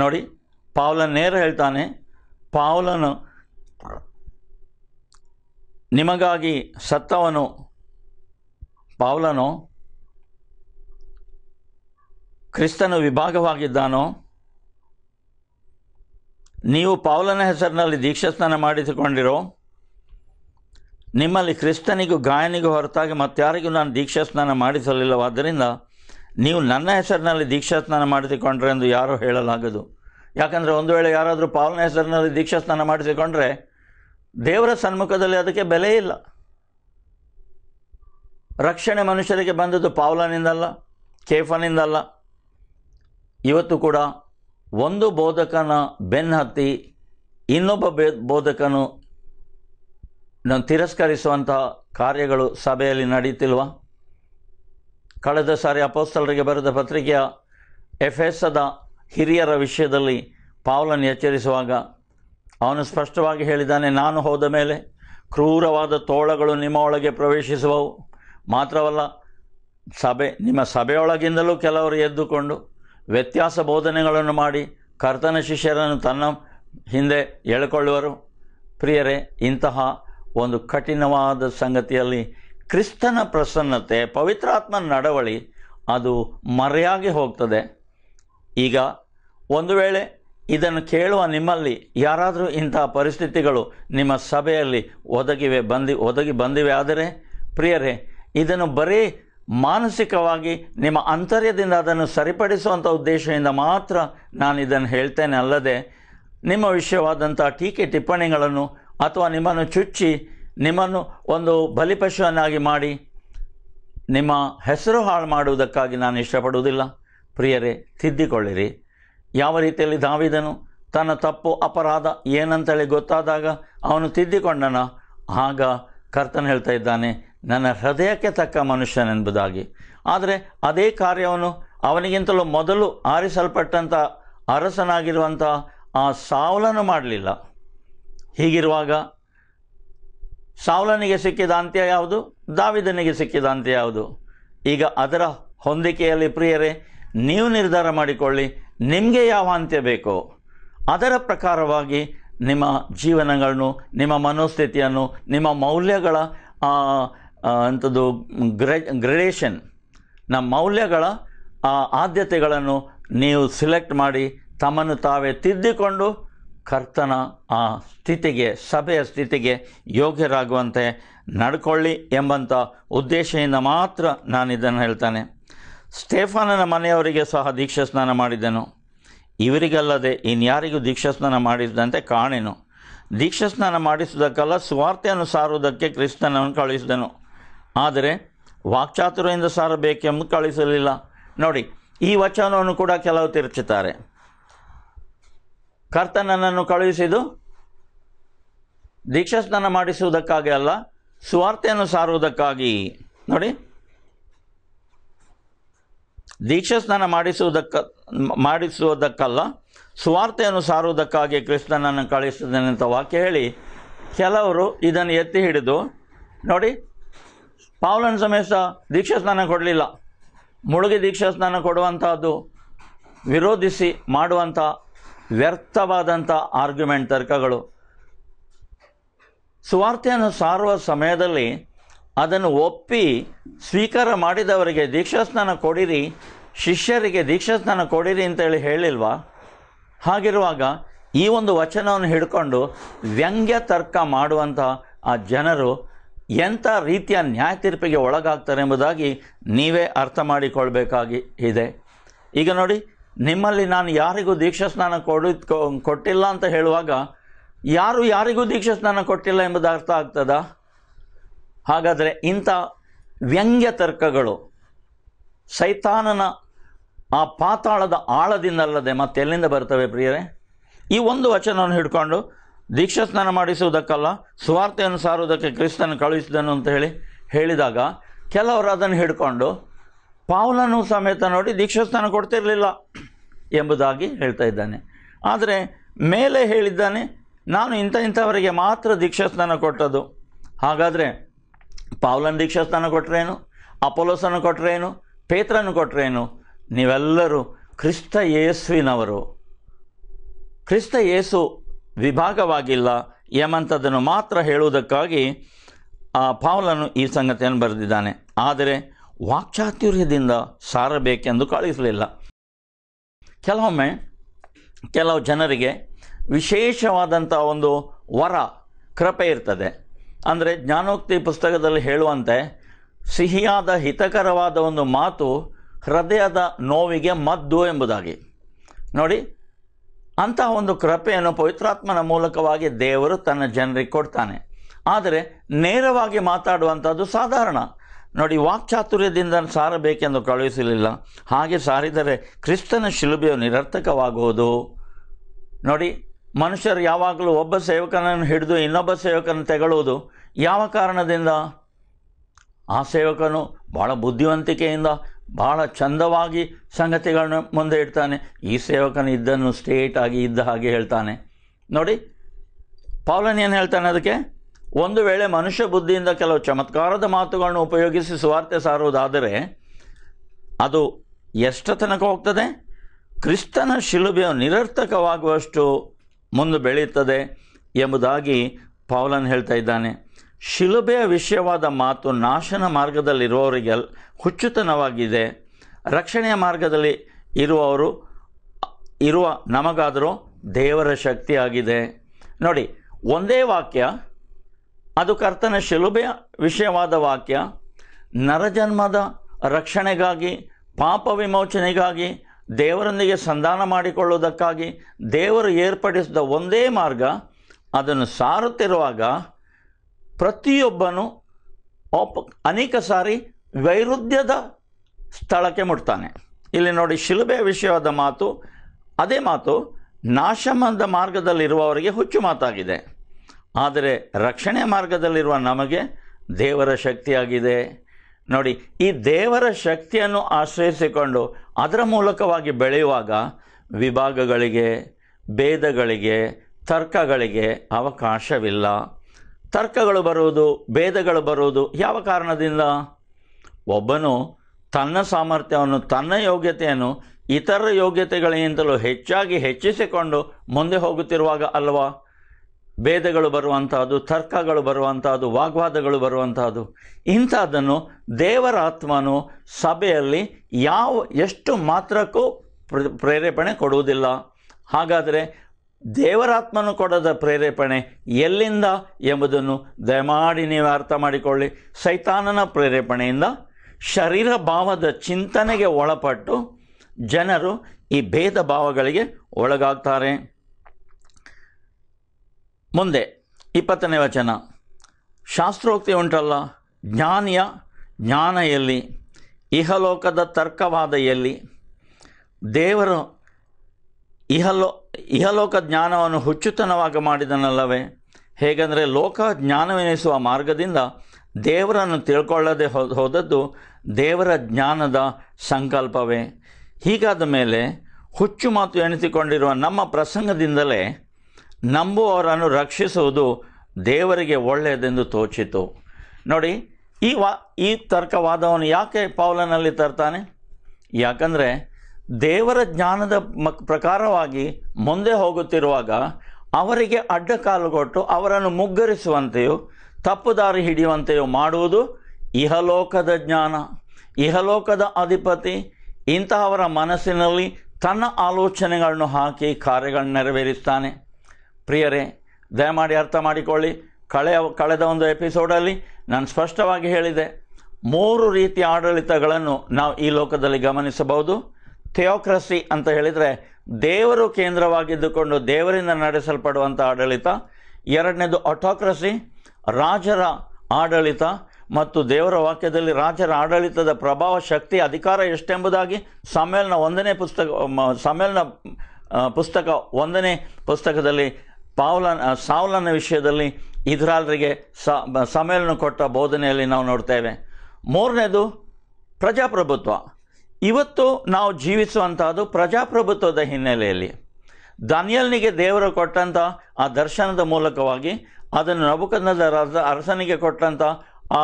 ನೋಡಿ ನೇರ ಹೇಳ್ತಾನೆ ಪಾವಲನು ನಿಮಗಾಗಿ ಸತ್ತವನು ಪಾವಲನು ಕ್ರಿಸ್ತನು ವಿಭಾಗವಾಗಿದ್ದಾನೋ ನೀವು ಪಾವಲನ ಹೆಸರಿನಲ್ಲಿ ದೀಕ್ಷಾಸ್ನಾನ ಮಾಡಿಸಿಕೊಂಡಿರೋ ನಿಮ್ಮಲ್ಲಿ ಕ್ರಿಸ್ತನಿಗೂ ಗಾಯನಿಗೂ ಹೊರತಾಗಿ ಮತ್ತಾರಿಗೂ ನಾನು ದೀಕ್ಷಾಸ್ನಾನ ಮಾಡಿಸಲಿಲ್ಲವಾದ್ದರಿಂದ ನೀವು ನನ್ನ ಹೆಸರಿನಲ್ಲಿ ದೀಕ್ಷಾ ಸ್ನಾನ ಮಾಡಿಸಿಕೊಂಡ್ರೆ ಎಂದು ಯಾರೂ ಹೇಳಲಾಗದು ಯಾಕಂದರೆ ಒಂದು ವೇಳೆ ಯಾರಾದರೂ ಪಾವನ ಹೆಸರಿನಲ್ಲಿ ದೀಕ್ಷಾ ಸ್ನಾನ ಮಾಡಿಸಿಕೊಂಡ್ರೆ ದೇವರ ಸನ್ಮುಖದಲ್ಲಿ ಅದಕ್ಕೆ ಬೆಲೆ ಇಲ್ಲ ರಕ್ಷಣೆ ಮನುಷ್ಯರಿಗೆ ಬಂದದ್ದು ಪಾವಲನಿಂದಲ್ಲ ಕೇಫನಿಂದಲ್ಲ ಇವತ್ತು ಕೂಡ ಒಂದು ಬೋಧಕನ ಹತ್ತಿ ಇನ್ನೊಬ್ಬ ಬೇ ಬೋಧಕನು ನಾನು ತಿರಸ್ಕರಿಸುವಂತಹ ಕಾರ್ಯಗಳು ಸಭೆಯಲ್ಲಿ ನಡೆಯುತ್ತಿಲ್ವಾ ಕಳೆದ ಸಾರಿ ಅಪೋಸ್ತಲರಿಗೆ ಬರೆದ ಪತ್ರಿಕೆಯ ಎಫ್ ಎಫೆಸದ ಹಿರಿಯರ ವಿಷಯದಲ್ಲಿ ಪಾವಲನ್ನು ಎಚ್ಚರಿಸುವಾಗ ಅವನು ಸ್ಪಷ್ಟವಾಗಿ ಹೇಳಿದ್ದಾನೆ ನಾನು ಹೋದ ಮೇಲೆ ಕ್ರೂರವಾದ ತೋಳಗಳು ನಿಮ್ಮ ಒಳಗೆ ಪ್ರವೇಶಿಸುವವು ಮಾತ್ರವಲ್ಲ ಸಭೆ ನಿಮ್ಮ ಸಭೆಯೊಳಗಿಂದಲೂ ಕೆಲವರು ಎದ್ದುಕೊಂಡು ವ್ಯತ್ಯಾಸ ಬೋಧನೆಗಳನ್ನು ಮಾಡಿ ಕರ್ತನ ಶಿಷ್ಯರನ್ನು ತನ್ನ ಹಿಂದೆ ಎಳ್ಕೊಳ್ಳುವರು ಪ್ರಿಯರೇ ಇಂತಹ ಒಂದು ಕಠಿಣವಾದ ಸಂಗತಿಯಲ್ಲಿ ಕ್ರಿಸ್ತನ ಪ್ರಸನ್ನತೆ ಪವಿತ್ರಾತ್ಮನ ನಡವಳಿ ಅದು ಮರೆಯಾಗಿ ಹೋಗ್ತದೆ ಈಗ ಒಂದು ವೇಳೆ ಇದನ್ನು ಕೇಳುವ ನಿಮ್ಮಲ್ಲಿ ಯಾರಾದರೂ ಇಂತಹ ಪರಿಸ್ಥಿತಿಗಳು ನಿಮ್ಮ ಸಭೆಯಲ್ಲಿ ಒದಗಿವೆ ಬಂದಿ ಒದಗಿ ಬಂದಿವೆ ಆದರೆ ಪ್ರಿಯರೇ ಇದನ್ನು ಬರೀ ಮಾನಸಿಕವಾಗಿ ನಿಮ್ಮ ಅಂತರ್ಯದಿಂದ ಅದನ್ನು ಸರಿಪಡಿಸುವಂಥ ಉದ್ದೇಶದಿಂದ ಮಾತ್ರ ನಾನು ಇದನ್ನು ಹೇಳ್ತೇನೆ ಅಲ್ಲದೆ ನಿಮ್ಮ ವಿಷಯವಾದಂಥ ಟೀಕೆ ಟಿಪ್ಪಣಿಗಳನ್ನು ಅಥವಾ ನಿಮ್ಮನ್ನು ಚುಚ್ಚಿ ನಿಮ್ಮನ್ನು ಒಂದು ಬಲಿಪಶುವನ್ನಾಗಿ ಮಾಡಿ ನಿಮ್ಮ ಹೆಸರು ಹಾಳು ಮಾಡುವುದಕ್ಕಾಗಿ ನಾನು ಇಷ್ಟಪಡುವುದಿಲ್ಲ ಪ್ರಿಯರೇ ತಿದ್ದಿಕೊಳ್ಳಿರಿ ಯಾವ ರೀತಿಯಲ್ಲಿ ದಾವಿದನು ತನ್ನ ತಪ್ಪು ಅಪರಾಧ ಏನಂತೇಳಿ ಗೊತ್ತಾದಾಗ ಅವನು ತಿದ್ದಿಕೊಂಡನ ಆಗ ಕರ್ತನ ಹೇಳ್ತಾ ಇದ್ದಾನೆ ನನ್ನ ಹೃದಯಕ್ಕೆ ತಕ್ಕ ಮನುಷ್ಯನೆಂಬುದಾಗಿ ಆದರೆ ಅದೇ ಕಾರ್ಯವನ್ನು ಅವನಿಗಿಂತಲೂ ಮೊದಲು ಆರಿಸಲ್ಪಟ್ಟಂಥ ಅರಸನಾಗಿರುವಂಥ ಆ ಸಾವಲನ್ನು ಮಾಡಲಿಲ್ಲ ಹೀಗಿರುವಾಗ ಸಾವಲನಿಗೆ ಸಿಕ್ಕಿದ ಅಂತ್ಯ ಯಾವುದು ದಾವಿದನಿಗೆ ಸಿಕ್ಕಿದ ಅಂತ್ಯ ಯಾವುದು ಈಗ ಅದರ ಹೊಂದಿಕೆಯಲ್ಲಿ ಪ್ರಿಯರೇ ನೀವು ನಿರ್ಧಾರ ಮಾಡಿಕೊಳ್ಳಿ ನಿಮಗೆ ಯಾವ ಅಂತ್ಯ ಬೇಕೋ ಅದರ ಪ್ರಕಾರವಾಗಿ ನಿಮ್ಮ ಜೀವನಗಳನ್ನು ನಿಮ್ಮ ಮನೋಸ್ಥಿತಿಯನ್ನು ನಿಮ್ಮ ಮೌಲ್ಯಗಳ ಅಂಥದ್ದು ಗ್ರೆ ಗ್ರೆಡೇಷನ್ ನಮ್ಮ ಮೌಲ್ಯಗಳ ಆದ್ಯತೆಗಳನ್ನು ನೀವು ಸಿಲೆಕ್ಟ್ ಮಾಡಿ ತಮ್ಮನ್ನು ತಾವೇ ತಿದ್ದಿಕೊಂಡು ಕರ್ತನ ಆ ಸ್ಥಿತಿಗೆ ಸಭೆಯ ಸ್ಥಿತಿಗೆ ಯೋಗ್ಯರಾಗುವಂತೆ ನಡ್ಕೊಳ್ಳಿ ಎಂಬಂಥ ಉದ್ದೇಶದಿಂದ ಮಾತ್ರ ನಾನು ಇದನ್ನು ಹೇಳ್ತಾನೆ ಸ್ಟೇಫಾನನ ಮನೆಯವರಿಗೆ ಸಹ ದೀಕ್ಷಾ ಸ್ನಾನ ಮಾಡಿದನು ಇವರಿಗಲ್ಲದೆ ಇನ್ಯಾರಿಗೂ ದೀಕ್ಷಾ ಸ್ನಾನ ಮಾಡಿಸಿದಂತೆ ಕಾಣೆನು ದೀಕ್ಷಾ ಸ್ನಾನ ಮಾಡಿಸಿದಕ್ಕಲ್ಲ ಸುವಾರ್ತೆಯನ್ನು ಸಾರುವುದಕ್ಕೆ ಕ್ರಿಸ್ತನನ್ನು ಕಳುಹಿಸಿದನು ಆದರೆ ವಾಕ್ಚಾತುರ್ಯದಿಂದ ಸಾರಬೇಕೆಂದು ಕಳಿಸಲಿಲ್ಲ ನೋಡಿ ಈ ವಚನವನ್ನು ಕೂಡ ಕೆಲವು ತಿರುಚುತ್ತಾರೆ ಕರ್ತನನ್ನು ಕಳುಹಿಸಿದು ಸ್ನಾನ ಮಾಡಿಸುವುದಕ್ಕಾಗಿ ಅಲ್ಲ ಸುವಾರ್ತೆಯನ್ನು ಸಾರುವುದಕ್ಕಾಗಿ ನೋಡಿ ಸ್ನಾನ ಮಾಡಿಸುವುದಕ್ಕ ಮಾಡಿಸುವುದಕ್ಕಲ್ಲ ಸುವಾರ್ತೆಯನ್ನು ಸಾರುವುದಕ್ಕಾಗಿ ಕ್ರಿಸ್ತನನ್ನು ಕಳುಹಿಸಿದ್ದೇನೆ ಅಂತ ವಾಕ್ಯ ಹೇಳಿ ಕೆಲವರು ಇದನ್ನು ಎತ್ತಿ ಹಿಡಿದು ನೋಡಿ ಪಾವಲನ ಸಮೇತ ದೀಕ್ಷಾಸ್ನಾನ ಕೊಡಲಿಲ್ಲ ಮುಳುಗಿ ದೀಕ್ಷಾಸ್ನಾನ ಕೊಡುವಂಥದ್ದು ವಿರೋಧಿಸಿ ಮಾಡುವಂಥ ವ್ಯರ್ಥವಾದಂಥ ಆರ್ಗ್ಯುಮೆಂಟ್ ತರ್ಕಗಳು ಸುವಾರ್ತೆಯನ್ನು ಸಾರುವ ಸಮಯದಲ್ಲಿ ಅದನ್ನು ಒಪ್ಪಿ ಸ್ವೀಕಾರ ಮಾಡಿದವರಿಗೆ ದೀಕ್ಷಾಸ್ನಾನ ಕೊಡಿರಿ ಶಿಷ್ಯರಿಗೆ ದೀಕ್ಷಾಸ್ನಾನ ಕೊಡಿರಿ ಅಂತೇಳಿ ಹೇಳಿಲ್ವಾ ಹಾಗಿರುವಾಗ ಈ ಒಂದು ವಚನವನ್ನು ಹಿಡ್ಕೊಂಡು ವ್ಯಂಗ್ಯ ತರ್ಕ ಮಾಡುವಂಥ ಆ ಜನರು ಎಂಥ ರೀತಿಯ ನ್ಯಾಯ ತೀರ್ಪಿಗೆ ಒಳಗಾಗ್ತಾರೆ ಎಂಬುದಾಗಿ ನೀವೇ ಅರ್ಥ ಮಾಡಿಕೊಳ್ಬೇಕಾಗಿ ಇದೆ ಈಗ ನೋಡಿ ನಿಮ್ಮಲ್ಲಿ ನಾನು ಯಾರಿಗೂ ದೀಕ್ಷಾ ಸ್ನಾನ ಕೊಡ ಕೊಟ್ಟಿಲ್ಲ ಅಂತ ಹೇಳುವಾಗ ಯಾರು ಯಾರಿಗೂ ದೀಕ್ಷಾ ಸ್ನಾನ ಕೊಟ್ಟಿಲ್ಲ ಎಂಬುದು ಅರ್ಥ ಆಗ್ತದ ಹಾಗಾದರೆ ಇಂಥ ವ್ಯಂಗ್ಯ ತರ್ಕಗಳು ಸೈತಾನನ ಆ ಪಾತಾಳದ ಆಳದಿಂದಲ್ಲದೆ ಮತ್ತೆಲ್ಲಿಂದ ಬರ್ತವೆ ಪ್ರಿಯರೇ ಈ ಒಂದು ವಚನವನ್ನು ಹಿಡ್ಕೊಂಡು ದೀಕ್ಷಾ ಸ್ನಾನ ಮಾಡಿಸುವುದಕ್ಕಲ್ಲ ಸುವಾರ್ತೆಯನ್ನು ಸಾರುವುದಕ್ಕೆ ಕ್ರಿಸ್ತನ ಕಳುಹಿಸಿದನು ಅಂತ ಹೇಳಿ ಹೇಳಿದಾಗ ಕೆಲವರು ಅದನ್ನು ಹಿಡ್ಕೊಂಡು ಪಾವಲನ್ನು ಸಮೇತ ನೋಡಿ ದೀಕ್ಷಾಸ್ಥಾನ ಕೊಡ್ತಿರಲಿಲ್ಲ ಎಂಬುದಾಗಿ ಹೇಳ್ತಾ ಇದ್ದಾನೆ ಆದರೆ ಮೇಲೆ ಹೇಳಿದ್ದಾನೆ ನಾನು ಇಂಥ ಇಂಥವರಿಗೆ ಮಾತ್ರ ದೀಕ್ಷಾಸ್ಥಾನ ಕೊಟ್ಟದ್ದು ಹಾಗಾದರೆ ಪಾವಲನ ದೀಕ್ಷಾಸ್ಥಾನ ಕೊಟ್ಟರೇನು ಅಪೋಲೋಸನ್ನು ಕೊಟ್ಟರೇನು ಪೇತ್ರನ್ನು ಕೊಟ್ಟರೇನು ನೀವೆಲ್ಲರೂ ಕ್ರಿಸ್ತ ಯೇಸುವಿನವರು ಕ್ರಿಸ್ತ ಯೇಸು ವಿಭಾಗವಾಗಿಲ್ಲ ಎಂಬಂಥದ್ದನ್ನು ಮಾತ್ರ ಹೇಳುವುದಕ್ಕಾಗಿ ಆ ಪಾವಲನು ಈ ಸಂಗತಿಯನ್ನು ಬರೆದಿದ್ದಾನೆ ಆದರೆ ವಾಕ್ಚಾತುರ್ಯದಿಂದ ಸಾರಬೇಕೆಂದು ಕಳಿಸಲಿಲ್ಲ ಕೆಲವೊಮ್ಮೆ ಕೆಲವು ಜನರಿಗೆ ವಿಶೇಷವಾದಂಥ ಒಂದು ವರ ಕೃಪೆ ಇರ್ತದೆ ಅಂದರೆ ಜ್ಞಾನೋಕ್ತಿ ಪುಸ್ತಕದಲ್ಲಿ ಹೇಳುವಂತೆ ಸಿಹಿಯಾದ ಹಿತಕರವಾದ ಒಂದು ಮಾತು ಹೃದಯದ ನೋವಿಗೆ ಮದ್ದು ಎಂಬುದಾಗಿ ನೋಡಿ ಅಂತಹ ಒಂದು ಕೃಪೆಯನ್ನು ಪವಿತ್ರಾತ್ಮನ ಮೂಲಕವಾಗಿ ದೇವರು ತನ್ನ ಜನರಿಗೆ ಕೊಡ್ತಾನೆ ಆದರೆ ನೇರವಾಗಿ ಮಾತಾಡುವಂಥದ್ದು ಸಾಧಾರಣ ನೋಡಿ ವಾಕ್ಚಾತುರ್ಯದಿಂದ ಸಾರಬೇಕೆಂದು ಕಳುಹಿಸಲಿಲ್ಲ ಹಾಗೆ ಸಾರಿದರೆ ಕ್ರಿಸ್ತನ ಶಿಲುಬೆಯು ನಿರರ್ಥಕವಾಗುವುದು ನೋಡಿ ಮನುಷ್ಯರು ಯಾವಾಗಲೂ ಒಬ್ಬ ಸೇವಕನನ್ನು ಹಿಡಿದು ಇನ್ನೊಬ್ಬ ಸೇವಕನ ತೆಗಳುವುದು ಯಾವ ಕಾರಣದಿಂದ ಆ ಸೇವಕನು ಭಾಳ ಬುದ್ಧಿವಂತಿಕೆಯಿಂದ ಭಾಳ ಚಂದವಾಗಿ ಸಂಗತಿಗಳನ್ನು ಮುಂದೆ ಇಡ್ತಾನೆ ಈ ಸೇವಕನ ಇದ್ದನ್ನು ಆಗಿ ಇದ್ದ ಹಾಗೆ ಹೇಳ್ತಾನೆ ನೋಡಿ ಪೌಲನ್ ಏನು ಹೇಳ್ತಾನೆ ಅದಕ್ಕೆ ಒಂದು ವೇಳೆ ಮನುಷ್ಯ ಬುದ್ಧಿಯಿಂದ ಕೆಲವು ಚಮತ್ಕಾರದ ಮಾತುಗಳನ್ನು ಉಪಯೋಗಿಸಿ ಸುವಾರ್ತೆ ಸಾರುವುದಾದರೆ ಅದು ಎಷ್ಟು ತನಕ ಹೋಗ್ತದೆ ಕ್ರಿಸ್ತನ ಶಿಲುಬೆಯು ನಿರರ್ಥಕವಾಗುವಷ್ಟು ಮುಂದೆ ಬೆಳೆಯುತ್ತದೆ ಎಂಬುದಾಗಿ ಪೌಲನ್ ಹೇಳ್ತಾ ಇದ್ದಾನೆ ಶಿಲುಬೆಯ ವಿಷಯವಾದ ಮಾತು ನಾಶನ ಮಾರ್ಗದಲ್ಲಿರುವವರಿಗೆ ಹುಚ್ಚುತನವಾಗಿದೆ ರಕ್ಷಣೆಯ ಮಾರ್ಗದಲ್ಲಿ ಇರುವವರು ಇರುವ ನಮಗಾದರೂ ದೇವರ ಶಕ್ತಿಯಾಗಿದೆ ನೋಡಿ ಒಂದೇ ವಾಕ್ಯ ಅದು ಕರ್ತನ ಶಿಲುಬೆಯ ವಿಷಯವಾದ ವಾಕ್ಯ ನರಜನ್ಮದ ರಕ್ಷಣೆಗಾಗಿ ಪಾಪ ವಿಮೋಚನೆಗಾಗಿ ದೇವರೊಂದಿಗೆ ಸಂಧಾನ ಮಾಡಿಕೊಳ್ಳುವುದಕ್ಕಾಗಿ ದೇವರು ಏರ್ಪಡಿಸಿದ ಒಂದೇ ಮಾರ್ಗ ಅದನ್ನು ಸಾರುತ್ತಿರುವಾಗ ಪ್ರತಿಯೊಬ್ಬನು ಒಪ್ ಅನೇಕ ಸಾರಿ ವೈರುಧ್ಯದ ಸ್ಥಳಕ್ಕೆ ಮುಟ್ತಾನೆ ಇಲ್ಲಿ ನೋಡಿ ಶಿಲುಬೆಯ ವಿಷಯವಾದ ಮಾತು ಅದೇ ಮಾತು ನಾಶಮಂದ ಮಾರ್ಗದಲ್ಲಿರುವವರಿಗೆ ಹುಚ್ಚು ಮಾತಾಗಿದೆ ಆದರೆ ರಕ್ಷಣೆ ಮಾರ್ಗದಲ್ಲಿರುವ ನಮಗೆ ದೇವರ ಶಕ್ತಿಯಾಗಿದೆ ನೋಡಿ ಈ ದೇವರ ಶಕ್ತಿಯನ್ನು ಆಶ್ರಯಿಸಿಕೊಂಡು ಅದರ ಮೂಲಕವಾಗಿ ಬೆಳೆಯುವಾಗ ವಿಭಾಗಗಳಿಗೆ ಭೇದಗಳಿಗೆ ತರ್ಕಗಳಿಗೆ ಅವಕಾಶವಿಲ್ಲ ತರ್ಕಗಳು ಬರುವುದು ಭೇದಗಳು ಬರುವುದು ಯಾವ ಕಾರಣದಿಂದ ಒಬ್ಬನು ತನ್ನ ಸಾಮರ್ಥ್ಯವನ್ನು ತನ್ನ ಯೋಗ್ಯತೆಯನ್ನು ಇತರ ಯೋಗ್ಯತೆಗಳಿಗಿಂತಲೂ ಹೆಚ್ಚಾಗಿ ಹೆಚ್ಚಿಸಿಕೊಂಡು ಮುಂದೆ ಹೋಗುತ್ತಿರುವಾಗ ಅಲ್ವಾ ಭೇದಗಳು ಬರುವಂತಹದ್ದು ತರ್ಕಗಳು ಬರುವಂತಹದ್ದು ವಾಗ್ವಾದಗಳು ಬರುವಂತಹದ್ದು ಇಂಥದ್ದನ್ನು ದೇವರ ಆತ್ಮನು ಸಭೆಯಲ್ಲಿ ಯಾವ ಎಷ್ಟು ಮಾತ್ರಕ್ಕೂ ಪ್ರೇರೇಪಣೆ ಕೊಡುವುದಿಲ್ಲ ಹಾಗಾದರೆ ದೇವರಾತ್ಮನು ಕೊಡದ ಪ್ರೇರೇಪಣೆ ಎಲ್ಲಿಂದ ಎಂಬುದನ್ನು ದಯಮಾಡಿ ನೀವು ಅರ್ಥ ಮಾಡಿಕೊಳ್ಳಿ ಸೈತಾನನ ಪ್ರೇರೇಪಣೆಯಿಂದ ಶರೀರ ಭಾವದ ಚಿಂತನೆಗೆ ಒಳಪಟ್ಟು ಜನರು ಈ ಭೇದ ಭಾವಗಳಿಗೆ ಒಳಗಾಗ್ತಾರೆ ಮುಂದೆ ಇಪ್ಪತ್ತನೇ ವಚನ ಶಾಸ್ತ್ರೋಕ್ತಿ ಉಂಟಲ್ಲ ಜ್ಞಾನಿಯ ಜ್ಞಾನ ಎಲ್ಲಿ ಇಹಲೋಕದ ತರ್ಕವಾದ ಎಲ್ಲಿ ದೇವರು ಇಹಲೋ ಇಹಲೋಕ ಜ್ಞಾನವನ್ನು ಹುಚ್ಚುತನವಾಗಿ ಮಾಡಿದನಲ್ಲವೇ ಹೇಗೆಂದರೆ ಲೋಕ ಜ್ಞಾನವೆನಿಸುವ ಮಾರ್ಗದಿಂದ ದೇವರನ್ನು ತಿಳ್ಕೊಳ್ಳದೆ ಹೋದದ್ದು ದೇವರ ಜ್ಞಾನದ ಸಂಕಲ್ಪವೇ ಹೀಗಾದ ಮೇಲೆ ಹುಚ್ಚು ಮಾತು ಎಣಿಸಿಕೊಂಡಿರುವ ನಮ್ಮ ಪ್ರಸಂಗದಿಂದಲೇ ನಂಬುವವರನ್ನು ರಕ್ಷಿಸುವುದು ದೇವರಿಗೆ ಒಳ್ಳೆಯದೆಂದು ತೋಚಿತು ನೋಡಿ ಈ ವಾ ಈ ತರ್ಕವಾದವನ್ನು ಯಾಕೆ ಪೌಲನಲ್ಲಿ ತರ್ತಾನೆ ಯಾಕಂದರೆ ದೇವರ ಜ್ಞಾನದ ಪ್ರಕಾರವಾಗಿ ಮುಂದೆ ಹೋಗುತ್ತಿರುವಾಗ ಅವರಿಗೆ ಅಡ್ಡಕಾಲು ಕೊಟ್ಟು ಅವರನ್ನು ಮುಗ್ಗರಿಸುವಂತೆಯೂ ತಪ್ಪುದಾರಿ ಹಿಡಿಯುವಂತೆಯೂ ಮಾಡುವುದು ಇಹಲೋಕದ ಜ್ಞಾನ ಇಹಲೋಕದ ಅಧಿಪತಿ ಇಂತಹವರ ಮನಸ್ಸಿನಲ್ಲಿ ತನ್ನ ಆಲೋಚನೆಗಳನ್ನು ಹಾಕಿ ಕಾರ್ಯಗಳನ್ನು ನೆರವೇರಿಸ್ತಾನೆ ಪ್ರಿಯರೇ ದಯಮಾಡಿ ಅರ್ಥ ಮಾಡಿಕೊಳ್ಳಿ ಕಳೆ ಕಳೆದ ಒಂದು ಎಪಿಸೋಡಲ್ಲಿ ನಾನು ಸ್ಪಷ್ಟವಾಗಿ ಹೇಳಿದೆ ಮೂರು ರೀತಿಯ ಆಡಳಿತಗಳನ್ನು ನಾವು ಈ ಲೋಕದಲ್ಲಿ ಗಮನಿಸಬಹುದು ಥಿಯೋಕ್ರಸಿ ಅಂತ ಹೇಳಿದರೆ ದೇವರು ಕೇಂದ್ರವಾಗಿದ್ದುಕೊಂಡು ದೇವರಿಂದ ನಡೆಸಲ್ಪಡುವಂಥ ಆಡಳಿತ ಎರಡನೇದು ಆಟೋಕ್ರಸಿ ರಾಜರ ಆಡಳಿತ ಮತ್ತು ದೇವರ ವಾಕ್ಯದಲ್ಲಿ ರಾಜರ ಆಡಳಿತದ ಪ್ರಭಾವ ಶಕ್ತಿ ಅಧಿಕಾರ ಎಷ್ಟೆಂಬುದಾಗಿ ಸಮ್ಮೇಳನ ಒಂದನೇ ಪುಸ್ತಕ ಸಮ್ಮೇಳನ ಪುಸ್ತಕ ಒಂದನೇ ಪುಸ್ತಕದಲ್ಲಿ ಪಾವಲ ಸಾವಲನ ವಿಷಯದಲ್ಲಿ ಇದ್ರಾಲ್ರಿಗೆ ಸಮ್ಮೇಳನ ಕೊಟ್ಟ ಬೋಧನೆಯಲ್ಲಿ ನಾವು ನೋಡ್ತೇವೆ ಮೂರನೇದು ಪ್ರಜಾಪ್ರಭುತ್ವ ಇವತ್ತು ನಾವು ಜೀವಿಸುವಂಥದ್ದು ಪ್ರಜಾಪ್ರಭುತ್ವದ ಹಿನ್ನೆಲೆಯಲ್ಲಿ ದನಿಯಲ್ನಿಗೆ ದೇವರು ಕೊಟ್ಟಂಥ ಆ ದರ್ಶನದ ಮೂಲಕವಾಗಿ ಅದನ್ನು ನಬುಕಂದದ ಅರಸನಿಗೆ ಕೊಟ್ಟಂಥ ಆ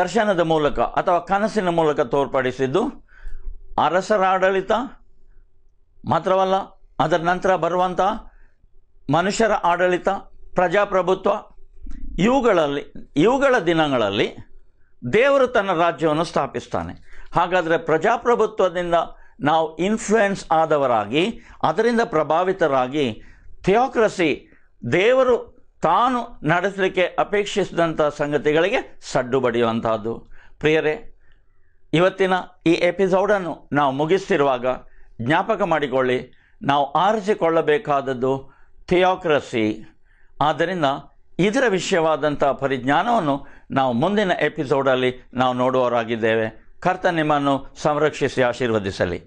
ದರ್ಶನದ ಮೂಲಕ ಅಥವಾ ಕನಸಿನ ಮೂಲಕ ತೋರ್ಪಡಿಸಿದ್ದು ಅರಸರ ಆಡಳಿತ ಮಾತ್ರವಲ್ಲ ಅದರ ನಂತರ ಬರುವಂಥ ಮನುಷ್ಯರ ಆಡಳಿತ ಪ್ರಜಾಪ್ರಭುತ್ವ ಇವುಗಳಲ್ಲಿ ಇವುಗಳ ದಿನಗಳಲ್ಲಿ ದೇವರು ತನ್ನ ರಾಜ್ಯವನ್ನು ಸ್ಥಾಪಿಸ್ತಾನೆ ಹಾಗಾದರೆ ಪ್ರಜಾಪ್ರಭುತ್ವದಿಂದ ನಾವು ಇನ್ಫ್ಲುಯೆನ್ಸ್ ಆದವರಾಗಿ ಅದರಿಂದ ಪ್ರಭಾವಿತರಾಗಿ ಥಿಯೋಕ್ರಸಿ ದೇವರು ತಾನು ನಡೆಸಲಿಕ್ಕೆ ಅಪೇಕ್ಷಿಸಿದಂಥ ಸಂಗತಿಗಳಿಗೆ ಸಡ್ಡು ಬಡಿಯುವಂತಹದ್ದು ಪ್ರಿಯರೇ ಇವತ್ತಿನ ಈ ಎಪಿಸೋಡನ್ನು ನಾವು ಮುಗಿಸ್ತಿರುವಾಗ ಜ್ಞಾಪಕ ಮಾಡಿಕೊಳ್ಳಿ ನಾವು ಆರಿಸಿಕೊಳ್ಳಬೇಕಾದದ್ದು ಥಿಯೋಕ್ರಸಿ ಆದ್ದರಿಂದ ಇದರ ವಿಷಯವಾದಂಥ ಪರಿಜ್ಞಾನವನ್ನು ನಾವು ಮುಂದಿನ ಎಪಿಸೋಡಲ್ಲಿ ನಾವು ನೋಡುವವರಾಗಿದ್ದೇವೆ ಕರ್ತ ನಿಮ್ಮನ್ನು ಸಂರಕ್ಷಿಸಿ ಆಶೀರ್ವದಿಸಲಿ